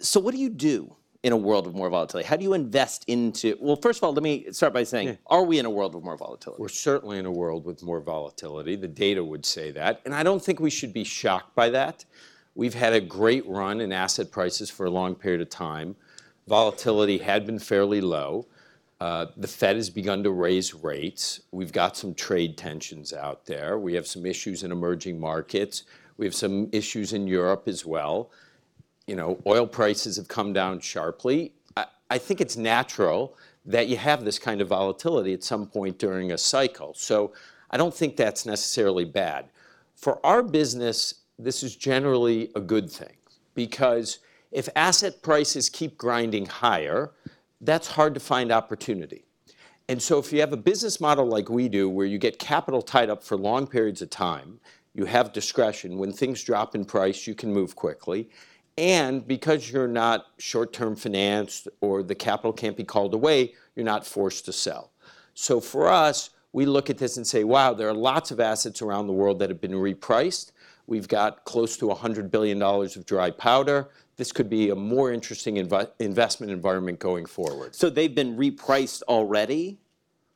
so what do you do in a world of more volatility? How do you invest into? Well, first of all, let me start by saying, yeah. are we in a world of more volatility? We're certainly in a world with more volatility. The data would say that. And I don't think we should be shocked by that. We've had a great run in asset prices for a long period of time. Volatility had been fairly low. Uh, the Fed has begun to raise rates. We've got some trade tensions out there. We have some issues in emerging markets. We have some issues in Europe as well you know, oil prices have come down sharply. I, I think it's natural that you have this kind of volatility at some point during a cycle. So I don't think that's necessarily bad. For our business, this is generally a good thing because if asset prices keep grinding higher, that's hard to find opportunity. And so if you have a business model like we do, where you get capital tied up for long periods of time, you have discretion. When things drop in price, you can move quickly. And because you're not short-term financed or the capital can't be called away, you're not forced to sell. So for us, we look at this and say, wow, there are lots of assets around the world that have been repriced. We've got close to $100 billion of dry powder. This could be a more interesting investment environment going forward. So they've been repriced already?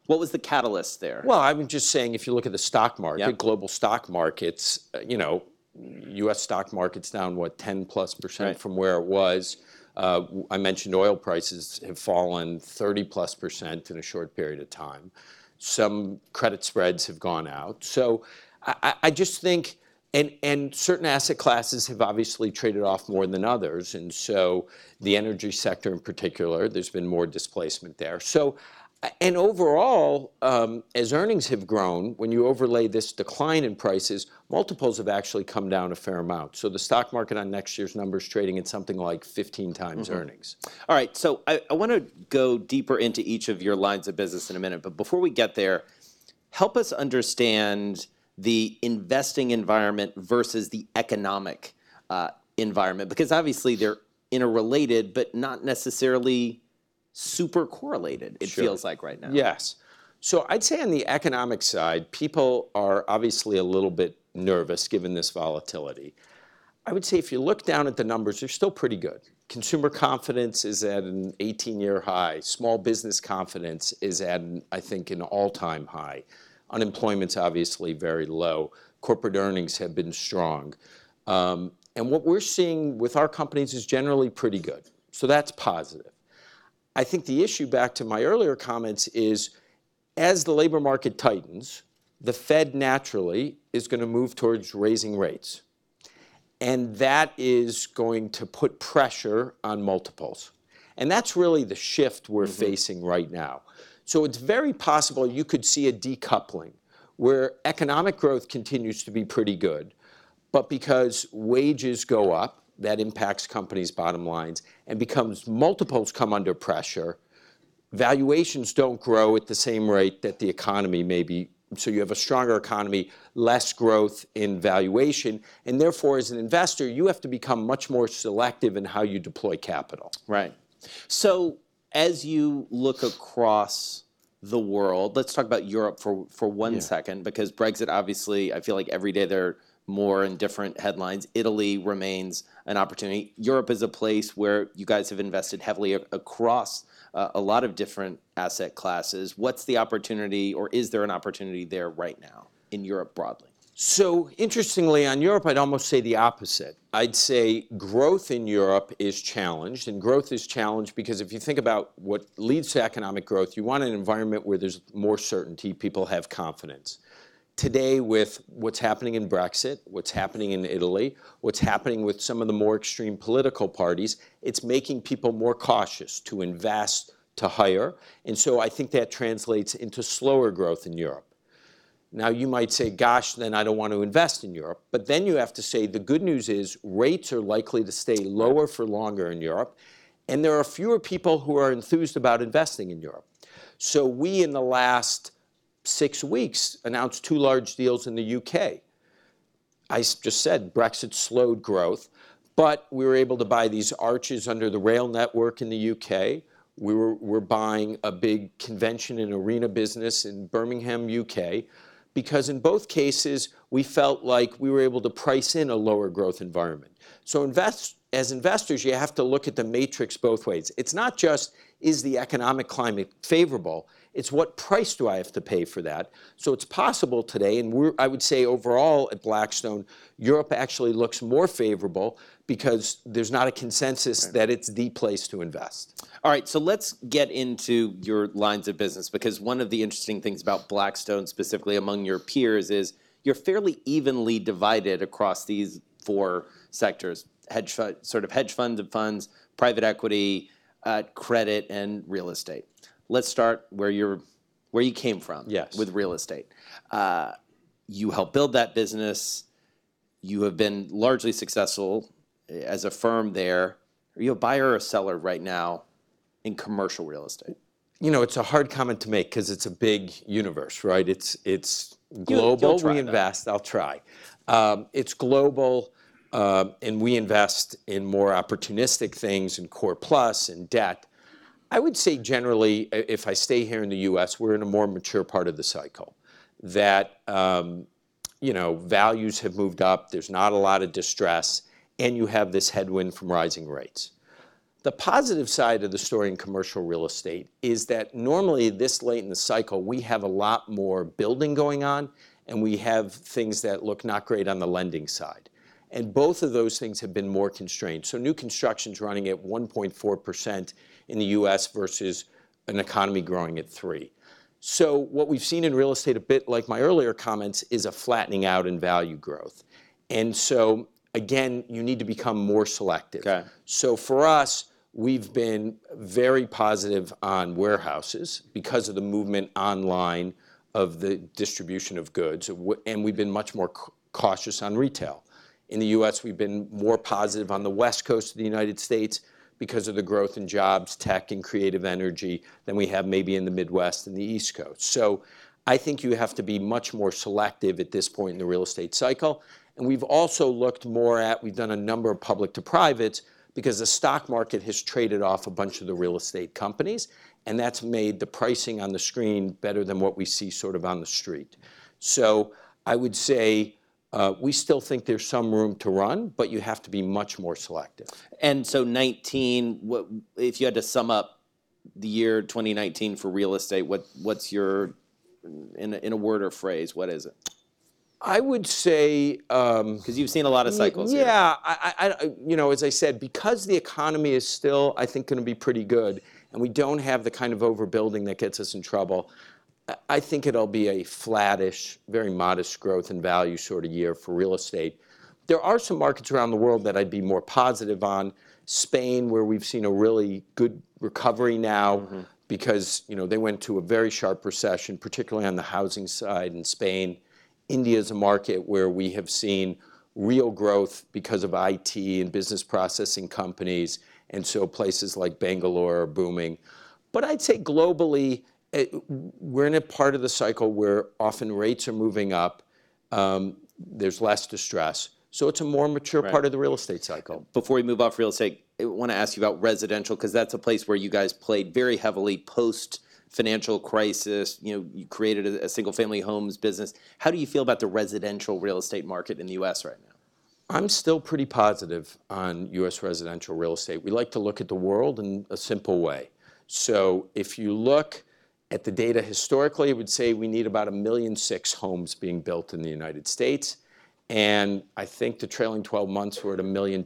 What was the catalyst there? Well, I'm just saying if you look at the stock market, global stock markets, you know, U.S. stock market's down, what, 10%+ Right... from where it was. Uh, I mentioned oil prices have fallen 30%+ in a short period of time. Some credit spreads have gone out. So I just think... And certain asset classes have obviously traded off more than others, and so the energy sector in particular, there's been more displacement there. So and overall, um, as earnings have grown, when you overlay this decline in prices, multiples have actually come down a fair amount. So the stock market on next year's numbers trading at something like 15 times mm-hmm. earnings. All right. So I want to go deeper into each of your lines of business in a minute. But before we get there, help us understand the investing environment versus the economic uh, environment, because obviously they're interrelated, but not necessarily super correlated, it sure. feels like right now. Yes. So I'd say on the economic side, people are obviously a little bit nervous given this volatility. I would say if you look down at the numbers, they're still pretty good. Consumer confidence is at an 18-year high. Small business confidence is at, I think, an all-time high. Unemployment's obviously very low. Corporate earnings have been strong. Um, and what we're seeing with our companies is generally pretty good. So that's positive. I think the issue, back to my earlier comments, is as the labor market tightens, the Fed naturally is going to move towards raising rates. And that is going to put pressure on multiples. And that's really the shift we're mm-hmm. facing right now. So it's very possible you could see a decoupling where economic growth continues to be pretty good, but because wages go up, that impacts companies' bottom lines and becomes multiples come under pressure, valuations don't grow at the same rate that the economy may be. So you have a stronger economy, less growth in valuation, and therefore, as an investor, you have to become much more selective in how you deploy capital. Right. So as you look across the world, let's talk about Europe for for one yeah. second, because Brexit obviously, I feel like every day there more in different headlines. Italy remains an opportunity. Europe is a place where you guys have invested heavily across uh, a lot of different asset classes. What's the opportunity, or is there an opportunity there right now in Europe broadly? So, interestingly, on Europe, I'd almost say the opposite. I'd say growth in Europe is challenged, and growth is challenged because if you think about what leads to economic growth, you want an environment where there's more certainty, people have confidence today with what's happening in Brexit, what's happening in Italy, what's happening with some of the more extreme political parties, it's making people more cautious to invest, to hire. And so I think that translates into slower growth in Europe. Now, you might say, gosh, then I don't want to invest in Europe. But then you have to say the good news is rates are likely to stay lower for longer in Europe. And there are fewer people who are enthused about investing in Europe. So we, in the last six weeks, announced two large deals in the U.K. I just said Brexit slowed growth, but we were able to buy these arches under the rail network in the U.K. We were buying a big convention and arena business in Birmingham, U.K., because in both cases, we felt like we were able to price in a lower growth environment. So invest, as investors, you have to look at the matrix both ways. It's not just is the economic climate favorable, it's what price do I have to pay for that. So it's possible today, and I would say overall at Blackstone, Europe actually looks more favorable because there's not a consensus that it's the place to invest. All right, so let's get into your lines of business because one of the interesting things about Blackstone, specifically among your peers, is you're fairly evenly divided across these four sectors, hedge fund, sort of hedge funds and funds, private equity, uh, credit, and real estate. Let's start where you're, where you came from. Yes. With real estate, uh, you helped build that business. You have been largely successful eh, as a firm there. Are you a buyer or a seller right now in commercial real estate? You know, it's a hard comment to make because it's a big universe, right? It's it's global. You, we invest. Though. I'll try. Um, it's global. Um, and we invest in more opportunistic things in core plus and debt. I would say generally, if I stay here in the U.S., we're in a more mature part of the cycle that, um, you know, values have moved up. There's not a lot of distress, and you have this headwind from rising rates. The positive side of the story in commercial real estate is that normally this late in the cycle, we have a lot more building going on, and we have things that look not great on the lending side and both of those things have been more constrained. So new construction's running at 1.4% in the U.S. versus an economy growing at 3%. So what we've seen in real estate, a bit like my earlier comments, is a flattening out in value growth. And so again, you need to become more selective. Okay. So for us, we've been very positive on warehouses because of the movement online of the distribution of goods, and we've been much more cautious on retail. In the U.S., we've been more positive on the West Coast of the United States because of the growth in jobs, tech, and creative energy than we have maybe in the Midwest and the East Coast. So I think you have to be much more selective at this point in the real estate cycle. And we've also looked more at, we've done a number of public to privates because the stock market has traded off a bunch of the real estate companies, and that's made the pricing on the screen better than what we see sort of on the street. So I would say uh, we still think there's some room to run, but you have to be much more selective. And so 2019, if you had to sum up the year 2019 for real estate, what's your, in a word or phrase, what is it? I would say. Um, because you've seen a lot of cycles here. Yeah. As I said, because the economy is still, I think, going to be pretty good, and we don't have the kind of overbuilding that gets us in trouble, I think it'll be a flattish, very modest growth and value sort of year for real estate. There are some markets around the world that I'd be more positive on. Spain, where we've seen a really good recovery now mm-hmm. because they went to a very sharp recession, particularly on the housing side in Spain. India is a market where we have seen real growth because of IT and business processing companies, and so places like Bangalore are booming. But I'd say globally, Eh, we're in a part of the cycle where often rates are moving up. Um, there's less distress. So it's a more mature part of the real estate cycle. Before we move off real estate, I want to ask you about residential because that's a place where you guys played very heavily post-financial crisis. You created a single-family homes business. How do you feel about the residential real estate market in the U.S. right now? I'm still pretty positive on U.S. residential real estate. We like to look at the world in a simple way. So if you look at the data historically, it would say we need about 1.6 million homes being built in the United States, and I think the trailing 12 months were at 1.25 million.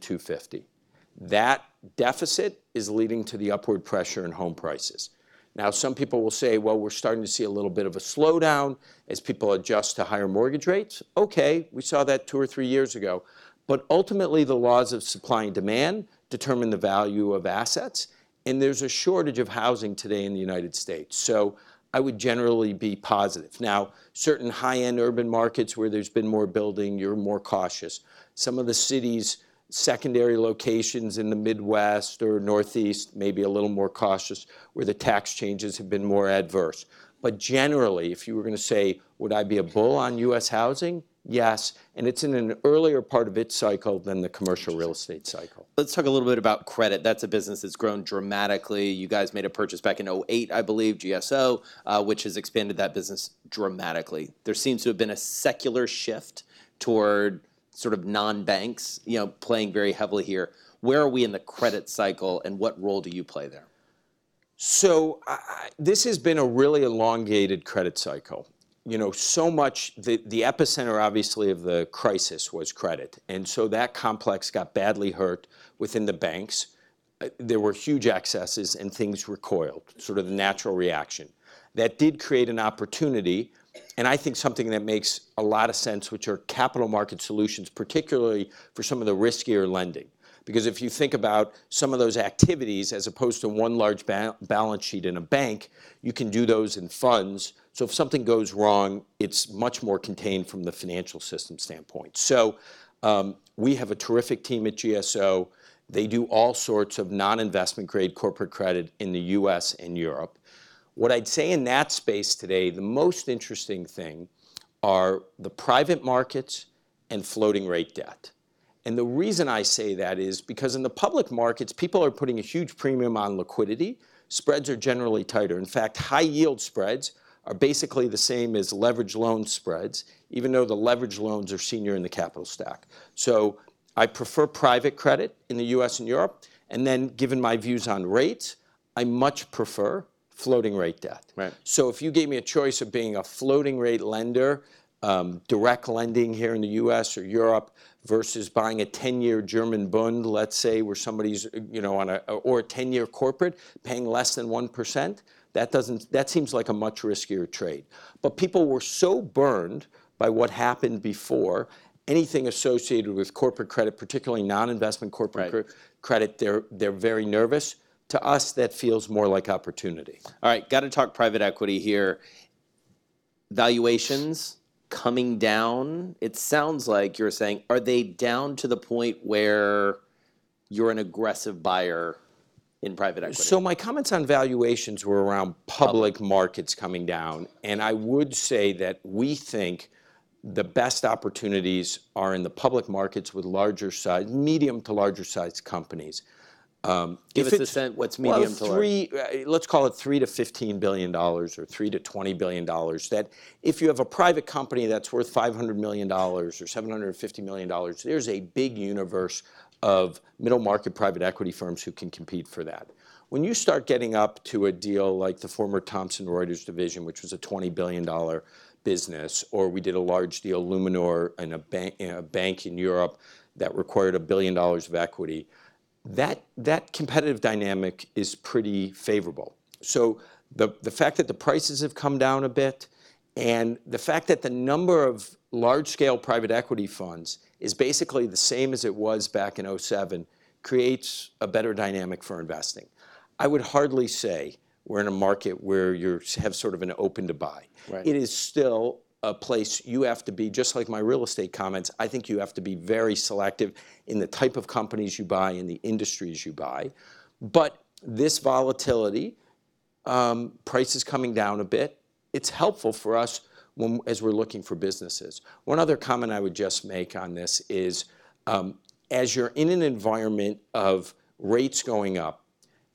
That deficit is leading to the upward pressure in home prices. Now, some people will say, "Well, we're starting to see a little bit of a slowdown as people adjust to higher mortgage rates." Okay, we saw that two or three years ago. But ultimately, the laws of supply and demand determine the value of assets, and there's a shortage of housing today in the United States. So I would generally be positive. Now, certain high-end urban markets where there's been more building, you're more cautious. Some of the cities' secondary locations in the Midwest or Northeast maybe a little more cautious, where the tax changes have been more adverse. But generally, if you were going to say, would I be a bull on U.S. housing? yes, and it's in an earlier part of its cycle than the commercial real estate cycle. Let's talk a little bit about credit. That's a business that's grown dramatically. You guys made a purchase back in 08, I believe, GSO, uh, which has expanded that business dramatically. There seems to have been a secular shift toward sort of non-banks, you know, playing very heavily here. Where are we in the credit cycle, and what role do you play there? So, this has been a really elongated credit cycle you know, so much, the, the epicenter obviously of the crisis was credit. And so that complex got badly hurt within the banks. Uh, there were huge excesses and things recoiled, sort of the natural reaction. That did create an opportunity, and I think something that makes a lot of sense, which are capital market solutions, particularly for some of the riskier lending. Because if you think about some of those activities, as opposed to one large ba balance sheet in a bank, you can do those in funds so If something goes wrong, it's much more contained from the financial system standpoint. So um, We have a terrific team at GSO. They do all sorts of non-investment grade corporate credit in the U.S. and Europe. What I'd say in that space today, the most interesting thing are the private markets and floating rate debt. And The reason I say that is because in the public markets, people are putting a huge premium on liquidity. Spreads are generally tighter. In fact, high yield spreads are basically the same as leverage loan spreads, even though the leverage loans are senior in the capital stack. So I prefer private credit in the U.S. and Europe. And then given my views on rates, I much prefer floating rate debt. So if you gave me a choice of being a floating rate lender, um, direct lending here in the U.S. or Europe versus buying a 10-year German Bund, let's say, where somebody's on a or a 10-year corporate paying less than 1%, that doesn't that seems like a much riskier trade. But people were so burned by what happened before, anything associated with corporate credit, particularly non-investment corporate right. cr credit, they're they're very nervous. To us, that feels more like opportunity. All right, got to talk private equity here. Valuations coming down. It sounds like you're saying, are they down to the point where you're an aggressive buyer in private equity? So my comments on valuations were around public markets coming down, and I would say that we think the best opportunities are in the public markets with larger size, medium to larger sized companies. Um, Give us a sense what's medium to large. Uh, let's call it three to billion-$15 billion or three to billion-$20 billion. That if you have a private company that's worth $500 million or $750 million, there's a big universe of middle market private equity firms who can compete for that. When you start getting up to a deal like the former Thomson Reuters division, which was a $20 billion business, or we did a large deal, Luminor, a bank in Europe that required a $1 billion of equity, that competitive dynamic is pretty favorable. So The fact that the prices have come down a bit and the fact that the number of large-scale private equity funds is basically the same as it was back in 07 creates a better dynamic for investing. I would hardly say we're in a market where you have sort of an open to buy. Right. It is still a place you have to be, just like my real estate comments, I think you have to be very selective in the type of companies you buy and the industries you buy. But this volatility, um, prices coming down a bit. It's helpful for us when, as we're looking for businesses. One other comment I would just make on this is, um, as you're in an environment of rates going up,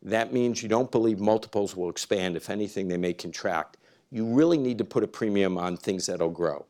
that means you don't believe multiples will expand. If anything, they may contract. You really need to put a premium on things that'll grow,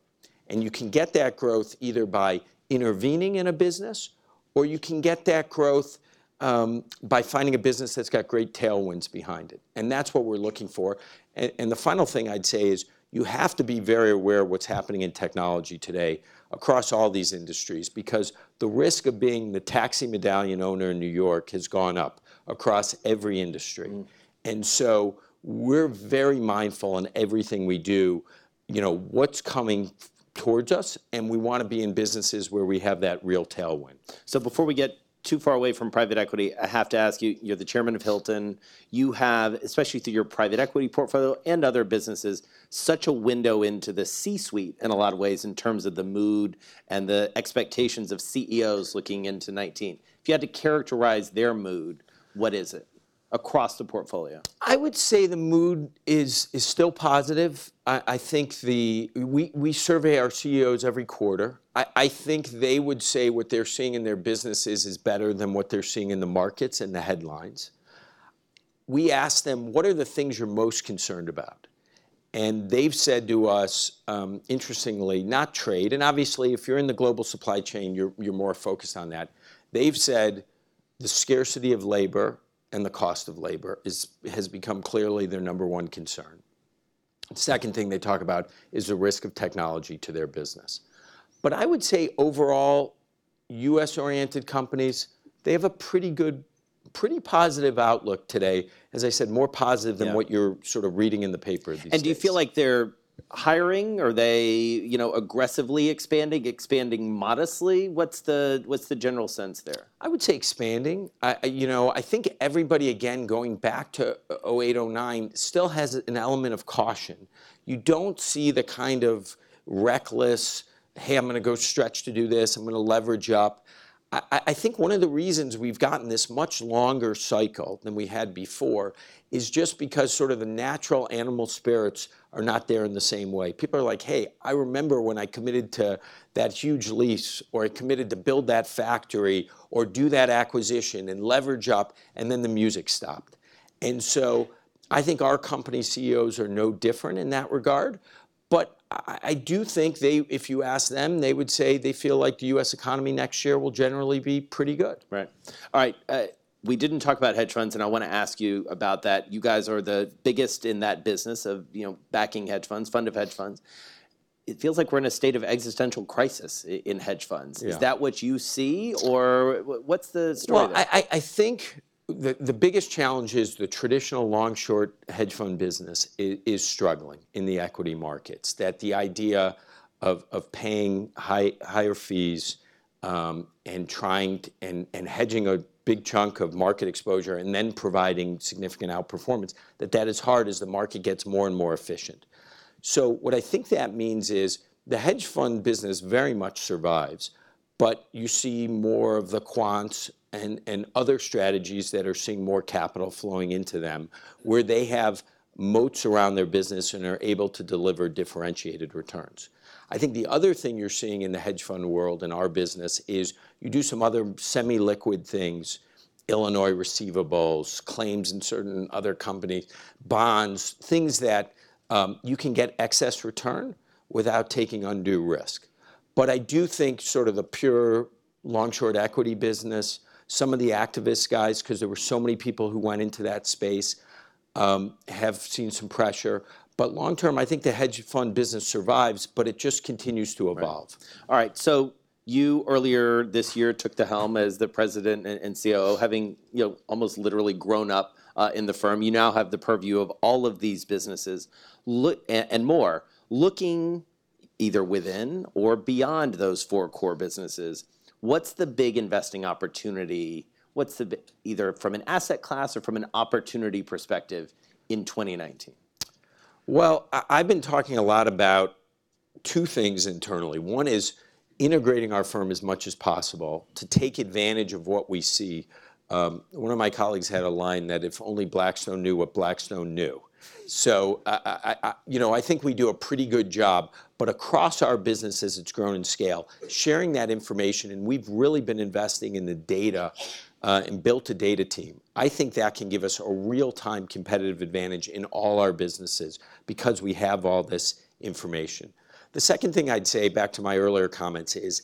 and you can get that growth either by intervening in a business, or you can get that growth um, by finding a business that's got great tailwinds behind it, and that's what we're looking for. And the final thing I'd say is, you have to be very aware of what's happening in technology today across all these industries because the risk of being the taxi medallion owner in New York has gone up across every industry. Mm. And so we're very mindful in everything we do, you know, what's coming towards us, and we want to be in businesses where we have that real tailwind. So before we get too far away from private equity, I have to ask you you're the chairman of Hilton. You have, especially through your private equity portfolio and other businesses, such a window into the C suite in a lot of ways in terms of the mood and the expectations of CEOs looking into 19. If you had to characterize their mood, what is it? across the portfolio? I would say the mood is is still positive. I, I think the we we survey our CEOs every quarter, I, think they would say what they're seeing in their businesses is better than what they're seeing in the markets and the headlines. We asked them, what are the things you're most concerned about? And they've said to us, um, interestingly, not trade. And obviously, if you're in the global supply chain, you're, more focused on that. They've said the scarcity of labor and the cost of labor has become clearly their number one concern. second thing they talk about is the risk of technology to their business. But I would say overall, U.S.-oriented companies, they have a pretty good, pretty positive outlook today. As I said, more positive than what you're sort of reading in the paper these days. Do you feel like they're hiring? Are they aggressively expanding, expanding modestly? What's the general sense there? I would say expanding. I think everybody, again, going back to 2008, 2009, still has an element of caution. You don't see the kind of reckless hey, I'm going to go stretch to do this, I'm going to leverage up. I, I think one of the reasons we've gotten this much longer cycle than we had before is just because sort of the natural animal spirits are not there in the same way. People are like, hey, I remember when I committed to that huge lease or I committed to build that factory or do that acquisition and leverage up, and then the music stopped. And so I think our company CEOs are no different in that regard. I, I do think they, if you ask them, they would say they feel like the U.S. economy next year will generally be pretty good. Right. All right. Uh, we didn't talk about hedge funds, and I want to ask you about that. You guys are the biggest in that business of you know backing hedge funds, fund of hedge funds. It feels like we're in a state of existential crisis in hedge funds. Yeah. Is that what you see, or what's the story? Well, I, I think the, biggest challenge is the traditional long short hedge fund business is, struggling in the equity markets. That the idea of, of paying high, higher fees um, and trying to, and, and hedging a big chunk of market exposure and then providing significant outperformance, that that is hard as the market gets more and more efficient. So what I think that means is the hedge fund business very much survives, but you see more of the quants and other strategies that are seeing more capital flowing into them, where they have moats around their business and are able to deliver differentiated returns. I think the other thing you're seeing in the hedge fund world in our business is you do some other semi-liquid things, Illinois receivables, claims in certain other companies, bonds, things that um, you can get excess return without taking undue risk. But I do think sort of the pure long-short equity business, some of the activist guys, because there were so many people who went into that space, um, have seen some pressure. But long term, I think the hedge fund business survives, but it just continues to evolve. All right. So you earlier this year took the helm as the President and COO, having almost literally grown up uh, in the firm. You now have the purview of all of these businesses and more, looking either within or beyond those four core businesses. What's the big investing opportunity? What's the either from an asset class or from an opportunity perspective in 2019? Well, I've been talking a lot about two things internally. One is integrating our firm as much as possible to take advantage of what we see. Um, one of my colleagues had a line that if only Blackstone knew what Blackstone knew. So, uh, uh, you know, I think we do a pretty good job, but across our business as it's grown in scale, sharing that information, and we've really been investing in the data, uh, and built a data team. I think that can give us a real-time competitive advantage in all our businesses because we have all this information. The second thing I'd say, back to my earlier comments, is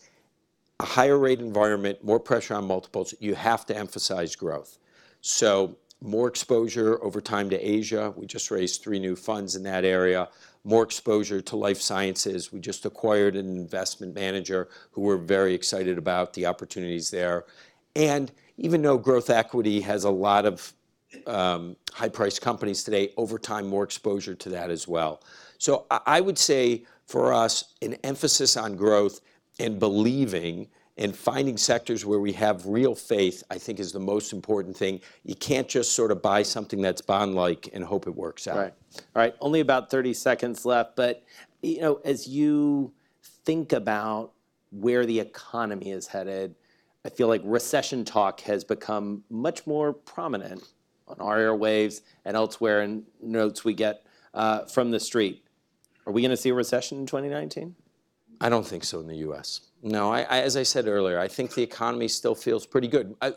a higher rate environment, more pressure on multiples, you have to emphasize growth. So more exposure over time to Asia. We just raised three new funds in that area. More exposure to life sciences. We just acquired an investment manager who we're very excited about the opportunities there. And Even though growth equity has a lot of um, high-priced companies today, over time, more exposure to that as well. So I would say for us, an emphasis on growth and believing and finding sectors where we have real faith, I think, is the most important thing. You can't just sort of buy something that's bond-like and hope it works out. Right. All right. Only about 30 seconds left, but you know, as you think about where the economy is headed, I feel like recession talk has become much more prominent on our airwaves and elsewhere in notes we get uh, from the street. Are we going to see a recession in 2019? I don't think so in the U.S. No, I, I, as I said earlier, I think the economy still feels pretty good. I,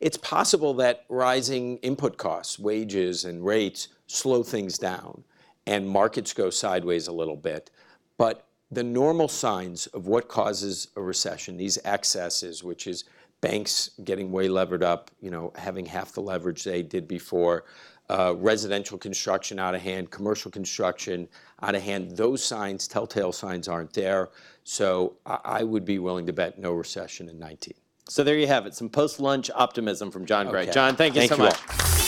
it's possible that rising input costs, wages, and rates slow things down and markets go sideways a little bit. But the normal signs of what causes a recession, these excesses, which is banks getting way levered up, you know, having half the leverage they did before, uh, residential construction out of hand, commercial construction out of hand. Those signs, telltale signs aren't there. So I would be willing to bet no recession in 2019. There you have it, some post-lunch optimism from John Gray. Okay. John, thank you so much. Thank you all.